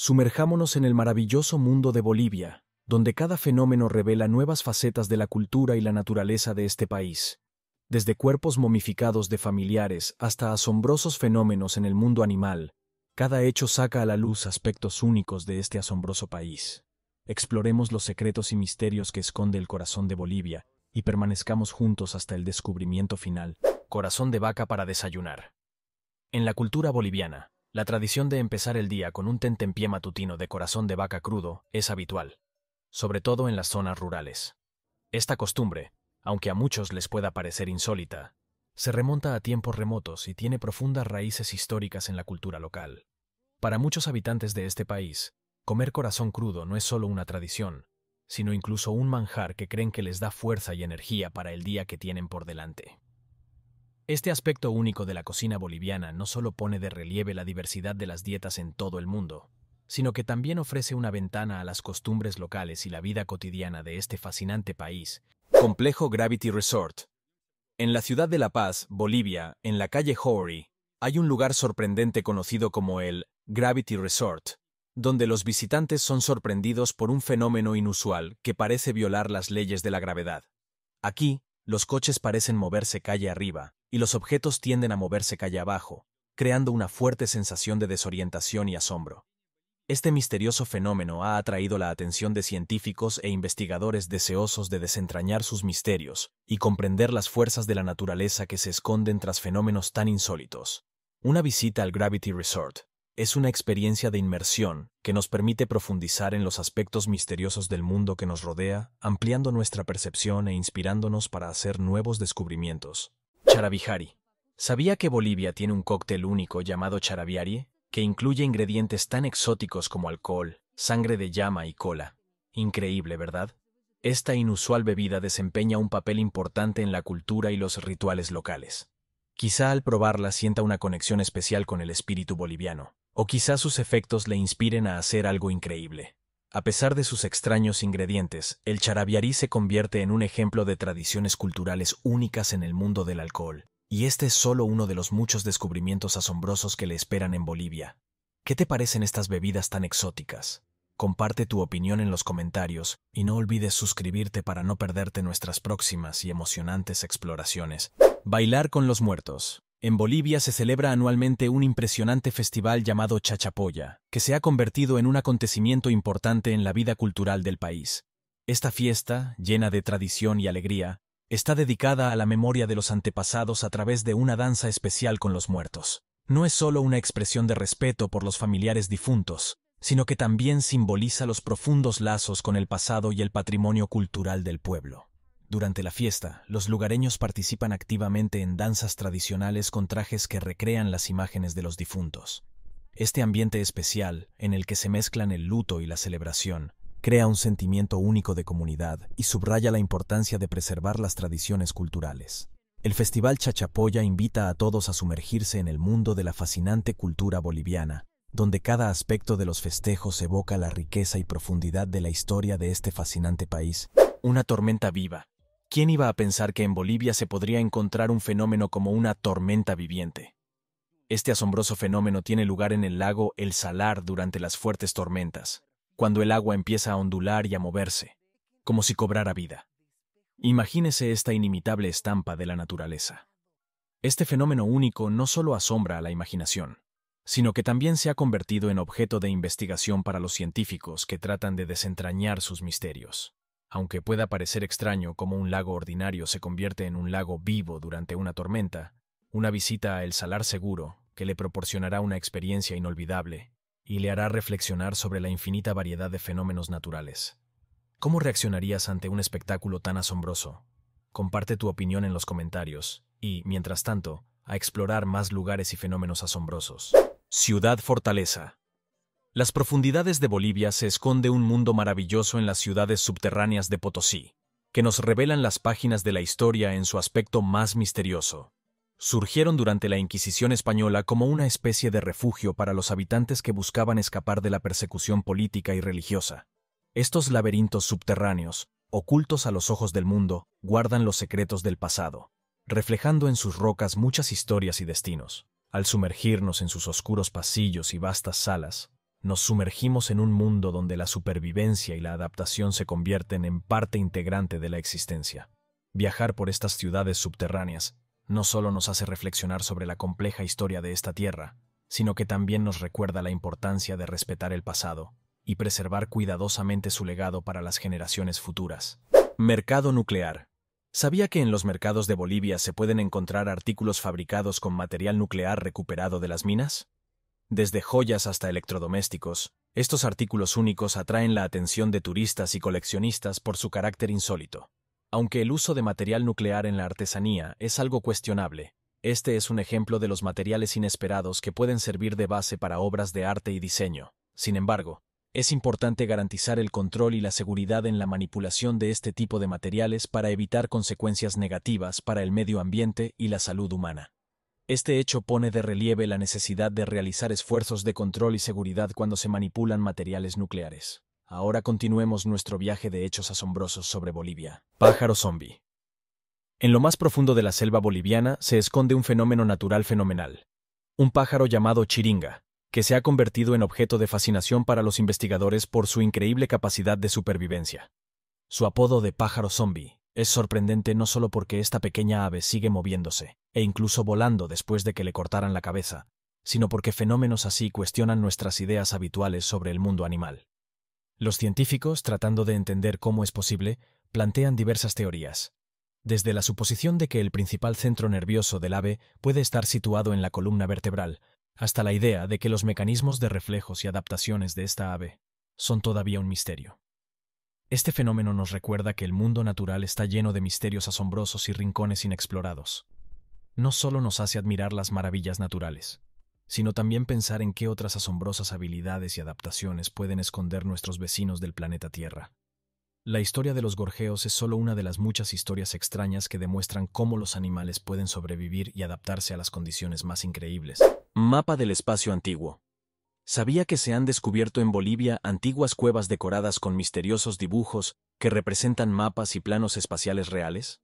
Sumerjámonos en el maravilloso mundo de Bolivia, donde cada fenómeno revela nuevas facetas de la cultura y la naturaleza de este país, desde cuerpos momificados de familiares hasta asombrosos fenómenos en el mundo animal. Cada hecho saca a la luz aspectos únicos de este asombroso país. Exploremos los secretos y misterios que esconde el corazón de Bolivia y permanezcamos juntos hasta el descubrimiento final. Corazón de vaca para desayunar. En la cultura boliviana, la tradición de empezar el día con un tentempié matutino de corazón de vaca crudo es habitual, sobre todo en las zonas rurales. Esta costumbre, aunque a muchos les pueda parecer insólita, se remonta a tiempos remotos y tiene profundas raíces históricas en la cultura local. Para muchos habitantes de este país, comer corazón crudo no es solo una tradición, sino incluso un manjar que creen que les da fuerza y energía para el día que tienen por delante. Este aspecto único de la cocina boliviana no solo pone de relieve la diversidad de las dietas en todo el mundo, sino que también ofrece una ventana a las costumbres locales y la vida cotidiana de este fascinante país. Complejo Gravity Resort. En la ciudad de La Paz, Bolivia, en la calle hori hay un lugar sorprendente conocido como el Gravity Resort, donde los visitantes son sorprendidos por un fenómeno inusual que parece violar las leyes de la gravedad. Aquí, los coches parecen moverse calle arriba, y los objetos tienden a moverse calle abajo, creando una fuerte sensación de desorientación y asombro. Este misterioso fenómeno ha atraído la atención de científicos e investigadores deseosos de desentrañar sus misterios y comprender las fuerzas de la naturaleza que se esconden tras fenómenos tan insólitos. Una visita al Gravity Resort es una experiencia de inmersión que nos permite profundizar en los aspectos misteriosos del mundo que nos rodea, ampliando nuestra percepción e inspirándonos para hacer nuevos descubrimientos. Charabihari. ¿Sabía que Bolivia tiene un cóctel único llamado charabiari, que incluye ingredientes tan exóticos como alcohol, sangre de llama y cola? Increíble, ¿verdad? Esta inusual bebida desempeña un papel importante en la cultura y los rituales locales. Quizá al probarla sienta una conexión especial con el espíritu boliviano, o quizá sus efectos le inspiren a hacer algo increíble. A pesar de sus extraños ingredientes, el charaviarí se convierte en un ejemplo de tradiciones culturales únicas en el mundo del alcohol, y este es solo uno de los muchos descubrimientos asombrosos que le esperan en Bolivia. ¿Qué te parecen estas bebidas tan exóticas? Comparte tu opinión en los comentarios y no olvides suscribirte para no perderte nuestras próximas y emocionantes exploraciones. Bailar con los muertos. En Bolivia se celebra anualmente un impresionante festival llamado Chachapoya, que se ha convertido en un acontecimiento importante en la vida cultural del país. Esta fiesta, llena de tradición y alegría, está dedicada a la memoria de los antepasados a través de una danza especial con los muertos. No es solo una expresión de respeto por los familiares difuntos, sino que también simboliza los profundos lazos con el pasado y el patrimonio cultural del pueblo. Durante la fiesta, los lugareños participan activamente en danzas tradicionales con trajes que recrean las imágenes de los difuntos. Este ambiente especial, en el que se mezclan el luto y la celebración, crea un sentimiento único de comunidad y subraya la importancia de preservar las tradiciones culturales. El Festival Chachapoya invita a todos a sumergirse en el mundo de la fascinante cultura boliviana, donde cada aspecto de los festejos evoca la riqueza y profundidad de la historia de este fascinante país. Una tormenta viva, ¿Quién iba a pensar que en Bolivia se podría encontrar un fenómeno como una tormenta viviente? Este asombroso fenómeno tiene lugar en el lago El Salar durante las fuertes tormentas, cuando el agua empieza a ondular y a moverse, como si cobrara vida. Imagínese esta inimitable estampa de la naturaleza. Este fenómeno único no solo asombra a la imaginación, sino que también se ha convertido en objeto de investigación para los científicos que tratan de desentrañar sus misterios. Aunque pueda parecer extraño cómo un lago ordinario se convierte en un lago vivo durante una tormenta, una visita a El Salar Seguro, que le proporcionará una experiencia inolvidable y le hará reflexionar sobre la infinita variedad de fenómenos naturales. ¿Cómo reaccionarías ante un espectáculo tan asombroso? Comparte tu opinión en los comentarios y, mientras tanto, a explorar más lugares y fenómenos asombrosos. Ciudad Fortaleza las profundidades de Bolivia se esconde un mundo maravilloso en las ciudades subterráneas de Potosí, que nos revelan las páginas de la historia en su aspecto más misterioso. Surgieron durante la Inquisición española como una especie de refugio para los habitantes que buscaban escapar de la persecución política y religiosa. Estos laberintos subterráneos, ocultos a los ojos del mundo, guardan los secretos del pasado, reflejando en sus rocas muchas historias y destinos. Al sumergirnos en sus oscuros pasillos y vastas salas, nos sumergimos en un mundo donde la supervivencia y la adaptación se convierten en parte integrante de la existencia. Viajar por estas ciudades subterráneas no solo nos hace reflexionar sobre la compleja historia de esta tierra, sino que también nos recuerda la importancia de respetar el pasado y preservar cuidadosamente su legado para las generaciones futuras. Mercado nuclear. ¿Sabía que en los mercados de Bolivia se pueden encontrar artículos fabricados con material nuclear recuperado de las minas? Desde joyas hasta electrodomésticos, estos artículos únicos atraen la atención de turistas y coleccionistas por su carácter insólito. Aunque el uso de material nuclear en la artesanía es algo cuestionable, este es un ejemplo de los materiales inesperados que pueden servir de base para obras de arte y diseño. Sin embargo, es importante garantizar el control y la seguridad en la manipulación de este tipo de materiales para evitar consecuencias negativas para el medio ambiente y la salud humana. Este hecho pone de relieve la necesidad de realizar esfuerzos de control y seguridad cuando se manipulan materiales nucleares. Ahora continuemos nuestro viaje de hechos asombrosos sobre Bolivia. Pájaro zombie. En lo más profundo de la selva boliviana se esconde un fenómeno natural fenomenal. Un pájaro llamado chiringa, que se ha convertido en objeto de fascinación para los investigadores por su increíble capacidad de supervivencia. Su apodo de pájaro zombie es sorprendente no solo porque esta pequeña ave sigue moviéndose, e incluso volando después de que le cortaran la cabeza, sino porque fenómenos así cuestionan nuestras ideas habituales sobre el mundo animal. Los científicos, tratando de entender cómo es posible, plantean diversas teorías. Desde la suposición de que el principal centro nervioso del ave puede estar situado en la columna vertebral, hasta la idea de que los mecanismos de reflejos y adaptaciones de esta ave son todavía un misterio. Este fenómeno nos recuerda que el mundo natural está lleno de misterios asombrosos y rincones inexplorados. No solo nos hace admirar las maravillas naturales, sino también pensar en qué otras asombrosas habilidades y adaptaciones pueden esconder nuestros vecinos del planeta Tierra. La historia de los gorjeos es solo una de las muchas historias extrañas que demuestran cómo los animales pueden sobrevivir y adaptarse a las condiciones más increíbles. Mapa del espacio antiguo sabía que se han descubierto en Bolivia antiguas cuevas decoradas con misteriosos dibujos que representan mapas y planos espaciales reales?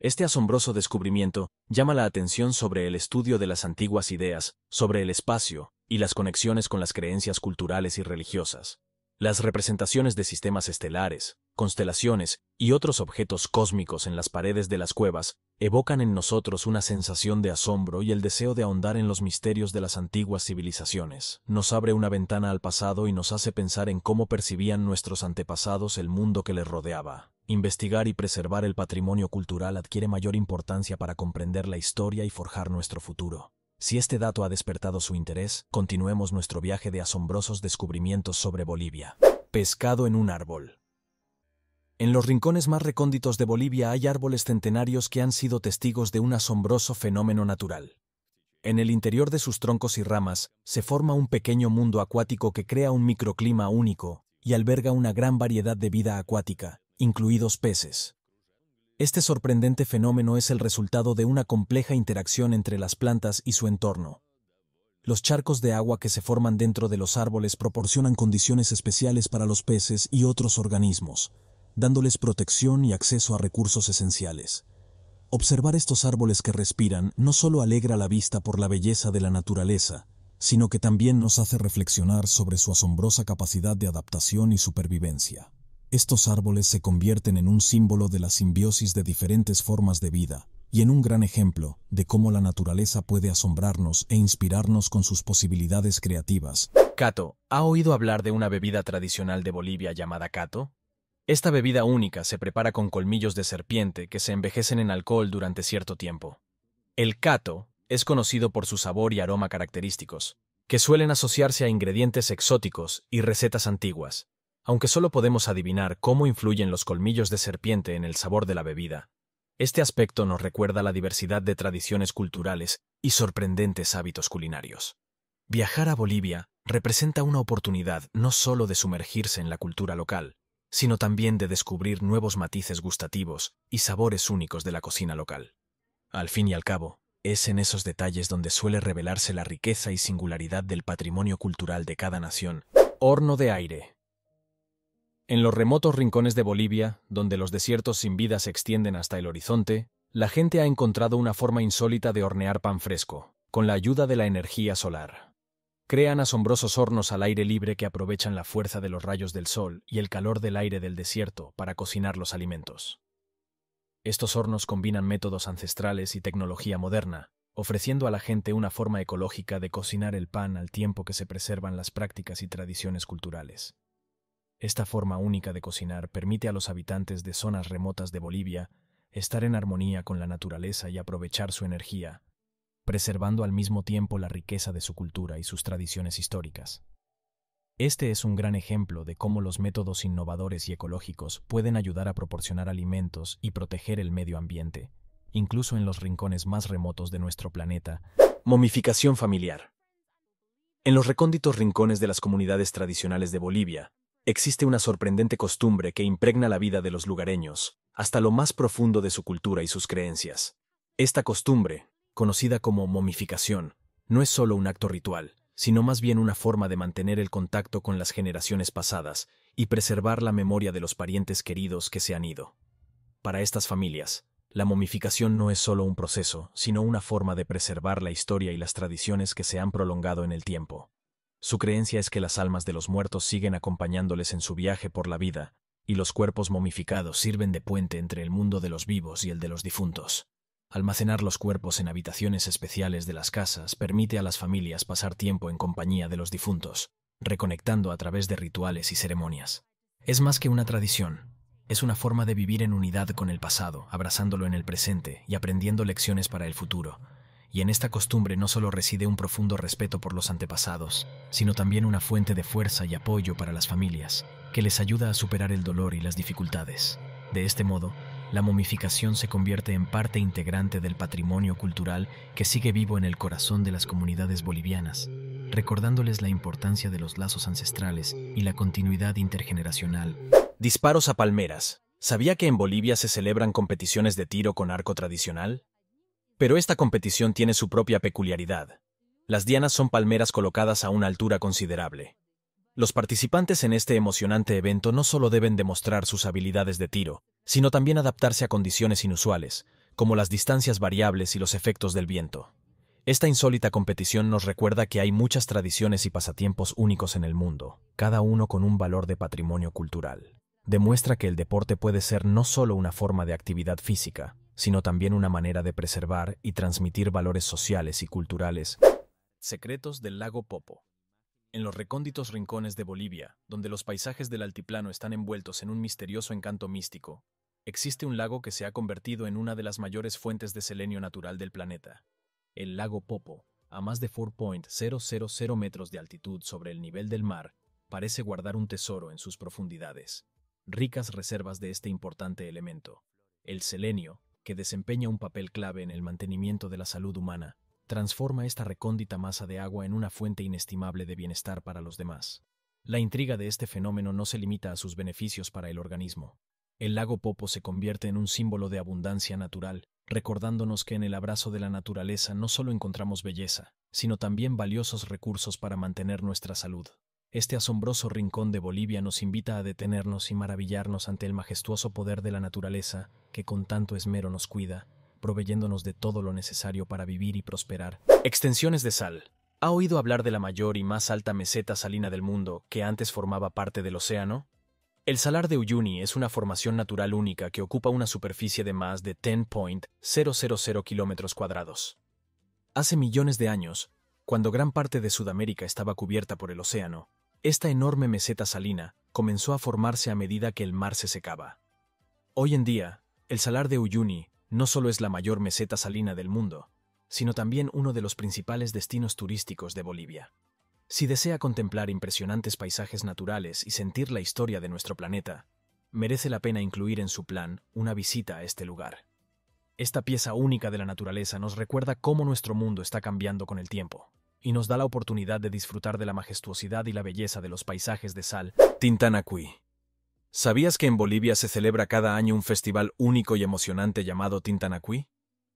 Este asombroso descubrimiento llama la atención sobre el estudio de las antiguas ideas sobre el espacio y las conexiones con las creencias culturales y religiosas. Las representaciones de sistemas estelares, constelaciones y otros objetos cósmicos en las paredes de las cuevas evocan en nosotros una sensación de asombro y el deseo de ahondar en los misterios de las antiguas civilizaciones. Nos abre una ventana al pasado y nos hace pensar en cómo percibían nuestros antepasados el mundo que les rodeaba. Investigar y preservar el patrimonio cultural adquiere mayor importancia para comprender la historia y forjar nuestro futuro. Si este dato ha despertado su interés, continuemos nuestro viaje de asombrosos descubrimientos sobre Bolivia. Pescado en un árbol. En los rincones más recónditos de Bolivia hay árboles centenarios que han sido testigos de un asombroso fenómeno natural. En el interior de sus troncos y ramas se forma un pequeño mundo acuático que crea un microclima único y alberga una gran variedad de vida acuática, incluidos peces. Este sorprendente fenómeno es el resultado de una compleja interacción entre las plantas y su entorno. Los charcos de agua que se forman dentro de los árboles proporcionan condiciones especiales para los peces y otros organismos, dándoles protección y acceso a recursos esenciales. Observar estos árboles que respiran no solo alegra la vista por la belleza de la naturaleza, sino que también nos hace reflexionar sobre su asombrosa capacidad de adaptación y supervivencia. Estos árboles se convierten en un símbolo de la simbiosis de diferentes formas de vida y en un gran ejemplo de cómo la naturaleza puede asombrarnos e inspirarnos con sus posibilidades creativas. Cato, ¿ha oído hablar de una bebida tradicional de Bolivia llamada Cato? Esta bebida única se prepara con colmillos de serpiente que se envejecen en alcohol durante cierto tiempo. El cato es conocido por su sabor y aroma característicos, que suelen asociarse a ingredientes exóticos y recetas antiguas, aunque solo podemos adivinar cómo influyen los colmillos de serpiente en el sabor de la bebida. Este aspecto nos recuerda la diversidad de tradiciones culturales y sorprendentes hábitos culinarios. Viajar a Bolivia representa una oportunidad no solo de sumergirse en la cultura local, sino también de descubrir nuevos matices gustativos y sabores únicos de la cocina local. Al fin y al cabo, es en esos detalles donde suele revelarse la riqueza y singularidad del patrimonio cultural de cada nación. Horno de aire. En los remotos rincones de Bolivia, donde los desiertos sin vida se extienden hasta el horizonte, la gente ha encontrado una forma insólita de hornear pan fresco, con la ayuda de la energía solar crean asombrosos hornos al aire libre que aprovechan la fuerza de los rayos del sol y el calor del aire del desierto para cocinar los alimentos. Estos hornos combinan métodos ancestrales y tecnología moderna, ofreciendo a la gente una forma ecológica de cocinar el pan al tiempo que se preservan las prácticas y tradiciones culturales. Esta forma única de cocinar permite a los habitantes de zonas remotas de Bolivia estar en armonía con la naturaleza y aprovechar su energía, preservando al mismo tiempo la riqueza de su cultura y sus tradiciones históricas. Este es un gran ejemplo de cómo los métodos innovadores y ecológicos pueden ayudar a proporcionar alimentos y proteger el medio ambiente, incluso en los rincones más remotos de nuestro planeta. Momificación familiar. En los recónditos rincones de las comunidades tradicionales de Bolivia, existe una sorprendente costumbre que impregna la vida de los lugareños, hasta lo más profundo de su cultura y sus creencias. Esta costumbre, conocida como momificación, no es solo un acto ritual, sino más bien una forma de mantener el contacto con las generaciones pasadas y preservar la memoria de los parientes queridos que se han ido. Para estas familias, la momificación no es solo un proceso, sino una forma de preservar la historia y las tradiciones que se han prolongado en el tiempo. Su creencia es que las almas de los muertos siguen acompañándoles en su viaje por la vida, y los cuerpos momificados sirven de puente entre el mundo de los vivos y el de los difuntos. Almacenar los cuerpos en habitaciones especiales de las casas permite a las familias pasar tiempo en compañía de los difuntos, reconectando a través de rituales y ceremonias. Es más que una tradición, es una forma de vivir en unidad con el pasado, abrazándolo en el presente y aprendiendo lecciones para el futuro. Y en esta costumbre no solo reside un profundo respeto por los antepasados, sino también una fuente de fuerza y apoyo para las familias, que les ayuda a superar el dolor y las dificultades. De este modo, la momificación se convierte en parte integrante del patrimonio cultural que sigue vivo en el corazón de las comunidades bolivianas, recordándoles la importancia de los lazos ancestrales y la continuidad intergeneracional. Disparos a palmeras. ¿Sabía que en Bolivia se celebran competiciones de tiro con arco tradicional? Pero esta competición tiene su propia peculiaridad. Las dianas son palmeras colocadas a una altura considerable. Los participantes en este emocionante evento no solo deben demostrar sus habilidades de tiro, sino también adaptarse a condiciones inusuales, como las distancias variables y los efectos del viento. Esta insólita competición nos recuerda que hay muchas tradiciones y pasatiempos únicos en el mundo, cada uno con un valor de patrimonio cultural. Demuestra que el deporte puede ser no solo una forma de actividad física, sino también una manera de preservar y transmitir valores sociales y culturales. Secretos del lago Popo en los recónditos rincones de Bolivia, donde los paisajes del altiplano están envueltos en un misterioso encanto místico, existe un lago que se ha convertido en una de las mayores fuentes de selenio natural del planeta, el lago Popo, a más de 4.000 metros de altitud sobre el nivel del mar, parece guardar un tesoro en sus profundidades. Ricas reservas de este importante elemento, el selenio, que desempeña un papel clave en el mantenimiento de la salud humana, transforma esta recóndita masa de agua en una fuente inestimable de bienestar para los demás. La intriga de este fenómeno no se limita a sus beneficios para el organismo. El lago Popo se convierte en un símbolo de abundancia natural, recordándonos que en el abrazo de la naturaleza no solo encontramos belleza, sino también valiosos recursos para mantener nuestra salud. Este asombroso rincón de Bolivia nos invita a detenernos y maravillarnos ante el majestuoso poder de la naturaleza, que con tanto esmero nos cuida, proveyéndonos de todo lo necesario para vivir y prosperar. Extensiones de sal. ¿Ha oído hablar de la mayor y más alta meseta salina del mundo, que antes formaba parte del océano? El salar de Uyuni es una formación natural única que ocupa una superficie de más de 10.000 kilómetros cuadrados. Hace millones de años, cuando gran parte de Sudamérica estaba cubierta por el océano, esta enorme meseta salina comenzó a formarse a medida que el mar se secaba. Hoy en día, el salar de Uyuni no solo es la mayor meseta salina del mundo, sino también uno de los principales destinos turísticos de Bolivia. Si desea contemplar impresionantes paisajes naturales y sentir la historia de nuestro planeta, merece la pena incluir en su plan una visita a este lugar. Esta pieza única de la naturaleza nos recuerda cómo nuestro mundo está cambiando con el tiempo y nos da la oportunidad de disfrutar de la majestuosidad y la belleza de los paisajes de sal Tintanacui. ¿Sabías que en Bolivia se celebra cada año un festival único y emocionante llamado Tintanacui?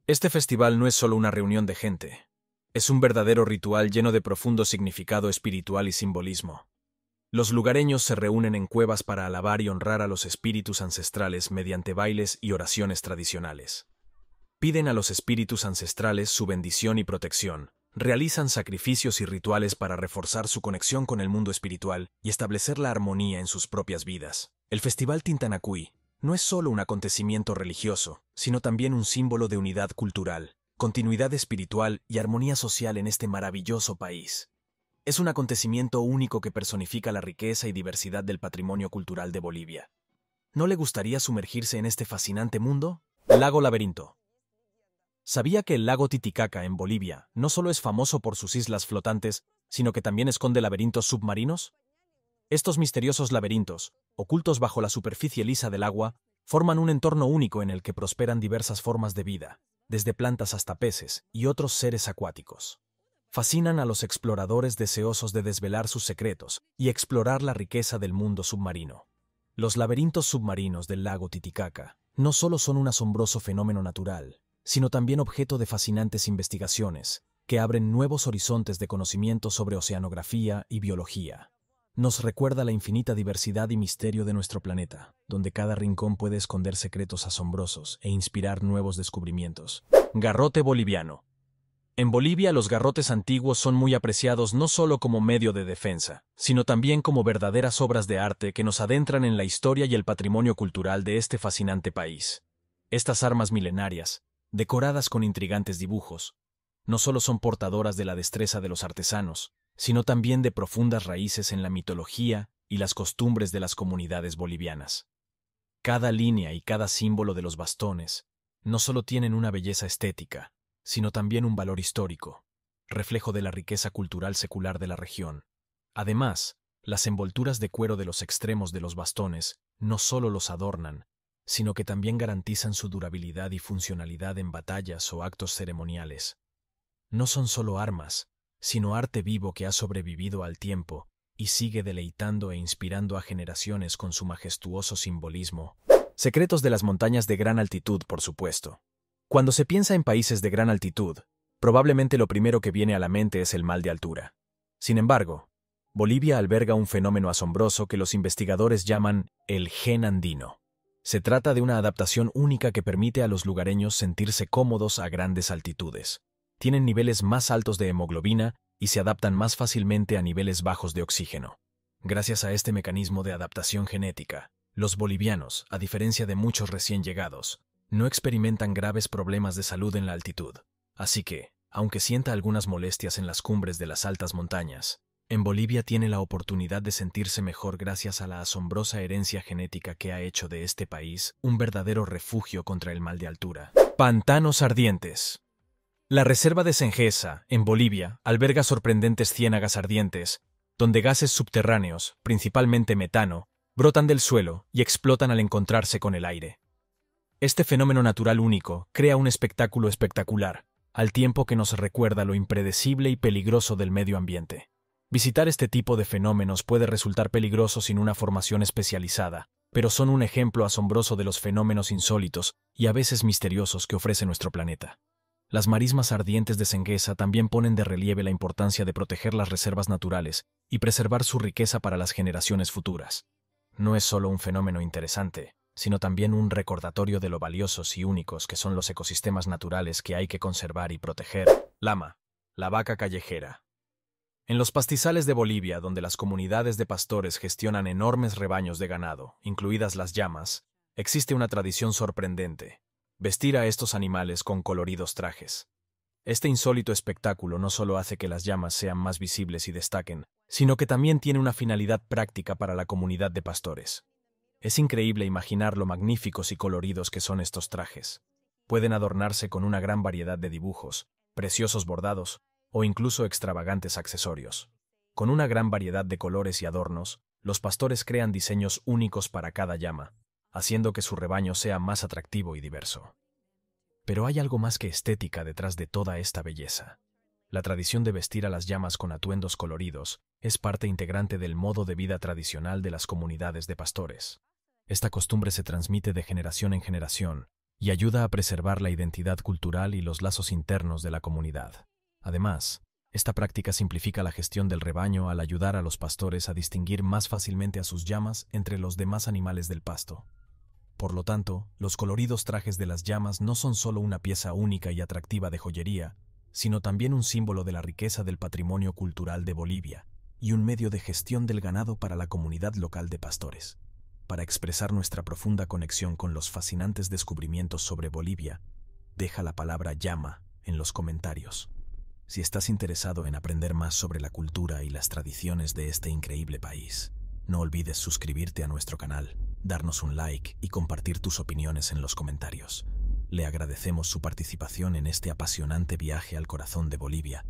Este festival no es solo una reunión de gente, es un verdadero ritual lleno de profundo significado espiritual y simbolismo. Los lugareños se reúnen en cuevas para alabar y honrar a los espíritus ancestrales mediante bailes y oraciones tradicionales. Piden a los espíritus ancestrales su bendición y protección, realizan sacrificios y rituales para reforzar su conexión con el mundo espiritual y establecer la armonía en sus propias vidas. El Festival Tintanacuy no es solo un acontecimiento religioso, sino también un símbolo de unidad cultural, continuidad espiritual y armonía social en este maravilloso país. Es un acontecimiento único que personifica la riqueza y diversidad del patrimonio cultural de Bolivia. ¿No le gustaría sumergirse en este fascinante mundo? Lago Laberinto. ¿Sabía que el lago Titicaca en Bolivia no solo es famoso por sus islas flotantes, sino que también esconde laberintos submarinos? Estos misteriosos laberintos, ocultos bajo la superficie lisa del agua, forman un entorno único en el que prosperan diversas formas de vida, desde plantas hasta peces y otros seres acuáticos. Fascinan a los exploradores deseosos de desvelar sus secretos y explorar la riqueza del mundo submarino. Los laberintos submarinos del lago Titicaca no solo son un asombroso fenómeno natural, sino también objeto de fascinantes investigaciones que abren nuevos horizontes de conocimiento sobre oceanografía y biología nos recuerda la infinita diversidad y misterio de nuestro planeta, donde cada rincón puede esconder secretos asombrosos e inspirar nuevos descubrimientos. Garrote boliviano. En Bolivia los garrotes antiguos son muy apreciados no solo como medio de defensa, sino también como verdaderas obras de arte que nos adentran en la historia y el patrimonio cultural de este fascinante país. Estas armas milenarias, decoradas con intrigantes dibujos, no solo son portadoras de la destreza de los artesanos, sino también de profundas raíces en la mitología y las costumbres de las comunidades bolivianas. Cada línea y cada símbolo de los bastones no solo tienen una belleza estética, sino también un valor histórico, reflejo de la riqueza cultural secular de la región. Además, las envolturas de cuero de los extremos de los bastones no solo los adornan, sino que también garantizan su durabilidad y funcionalidad en batallas o actos ceremoniales. No son solo armas, sino arte vivo que ha sobrevivido al tiempo y sigue deleitando e inspirando a generaciones con su majestuoso simbolismo. Secretos de las montañas de gran altitud, por supuesto. Cuando se piensa en países de gran altitud, probablemente lo primero que viene a la mente es el mal de altura. Sin embargo, Bolivia alberga un fenómeno asombroso que los investigadores llaman el gen andino. Se trata de una adaptación única que permite a los lugareños sentirse cómodos a grandes altitudes tienen niveles más altos de hemoglobina y se adaptan más fácilmente a niveles bajos de oxígeno. Gracias a este mecanismo de adaptación genética, los bolivianos, a diferencia de muchos recién llegados, no experimentan graves problemas de salud en la altitud. Así que, aunque sienta algunas molestias en las cumbres de las altas montañas, en Bolivia tiene la oportunidad de sentirse mejor gracias a la asombrosa herencia genética que ha hecho de este país un verdadero refugio contra el mal de altura. Pantanos ardientes. La reserva de Sengesa, en Bolivia, alberga sorprendentes ciénagas ardientes, donde gases subterráneos, principalmente metano, brotan del suelo y explotan al encontrarse con el aire. Este fenómeno natural único crea un espectáculo espectacular, al tiempo que nos recuerda lo impredecible y peligroso del medio ambiente. Visitar este tipo de fenómenos puede resultar peligroso sin una formación especializada, pero son un ejemplo asombroso de los fenómenos insólitos y a veces misteriosos que ofrece nuestro planeta. Las marismas ardientes de Senguesa también ponen de relieve la importancia de proteger las reservas naturales y preservar su riqueza para las generaciones futuras. No es solo un fenómeno interesante, sino también un recordatorio de lo valiosos y únicos que son los ecosistemas naturales que hay que conservar y proteger. Lama, la vaca callejera. En los pastizales de Bolivia, donde las comunidades de pastores gestionan enormes rebaños de ganado, incluidas las llamas, existe una tradición sorprendente, vestir a estos animales con coloridos trajes. Este insólito espectáculo no solo hace que las llamas sean más visibles y destaquen, sino que también tiene una finalidad práctica para la comunidad de pastores. Es increíble imaginar lo magníficos y coloridos que son estos trajes. Pueden adornarse con una gran variedad de dibujos, preciosos bordados o incluso extravagantes accesorios. Con una gran variedad de colores y adornos, los pastores crean diseños únicos para cada llama, haciendo que su rebaño sea más atractivo y diverso. Pero hay algo más que estética detrás de toda esta belleza. La tradición de vestir a las llamas con atuendos coloridos es parte integrante del modo de vida tradicional de las comunidades de pastores. Esta costumbre se transmite de generación en generación y ayuda a preservar la identidad cultural y los lazos internos de la comunidad. Además, esta práctica simplifica la gestión del rebaño al ayudar a los pastores a distinguir más fácilmente a sus llamas entre los demás animales del pasto. Por lo tanto, los coloridos trajes de las llamas no son solo una pieza única y atractiva de joyería, sino también un símbolo de la riqueza del patrimonio cultural de Bolivia y un medio de gestión del ganado para la comunidad local de pastores. Para expresar nuestra profunda conexión con los fascinantes descubrimientos sobre Bolivia, deja la palabra llama en los comentarios. Si estás interesado en aprender más sobre la cultura y las tradiciones de este increíble país, no olvides suscribirte a nuestro canal, darnos un like y compartir tus opiniones en los comentarios. Le agradecemos su participación en este apasionante viaje al corazón de Bolivia